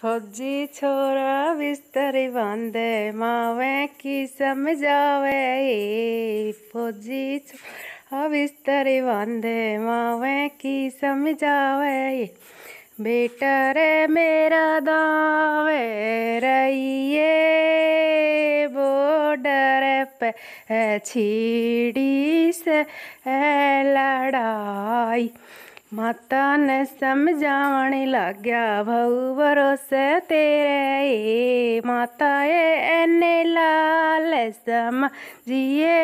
फौजी छोरा बिस्तर बांधे मावे की समझावे फौजी छोरा बिस्तर बांधे मावे की समझावे बेटा रे मेरा दावे रहिए बॉर्डर पे छीड़ी से लड़ाई माता ने समझावण लाग्या भाऊ भरोसे तेरे ए माता ए एने लाल समझिए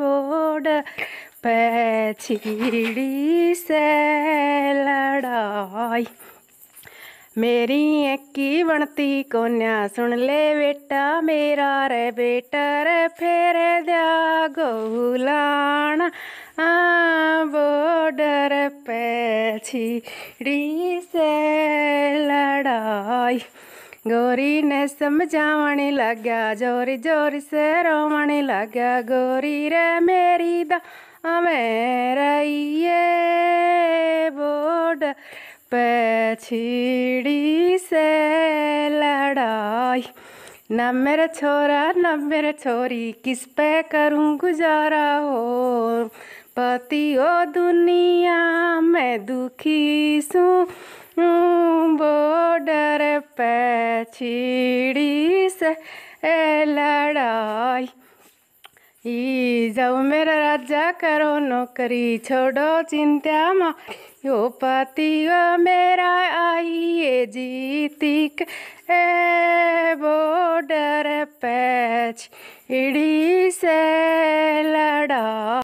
बोड पैछीड़ी से लड़ाई मेरी एकी बनती कोन्या सुन ले बेटा मेरा रे बेटा रे फेरे दिया गोला पर पैछड़ी से लड़ाई गोरी ने समझावनी लग्या जोरी जोरी से रोवनी लग्या गोरी रे मेरी द अमेरिये बोर्ड पैछड़ी से लड़ाई न मेरा छोरा न मेरा छोरी किस पे करूँ गुजारा हो पति ओ दुनिया मैं दुखी सु बॉर्डर पे चिड़ी से लड़ाई ई जाऊ मेरा राजा करो नौकरी छोड़ो चिंता यो पति ओ मेरा ये जीती ए बॉर्डर पैच इड़ी से लड़ा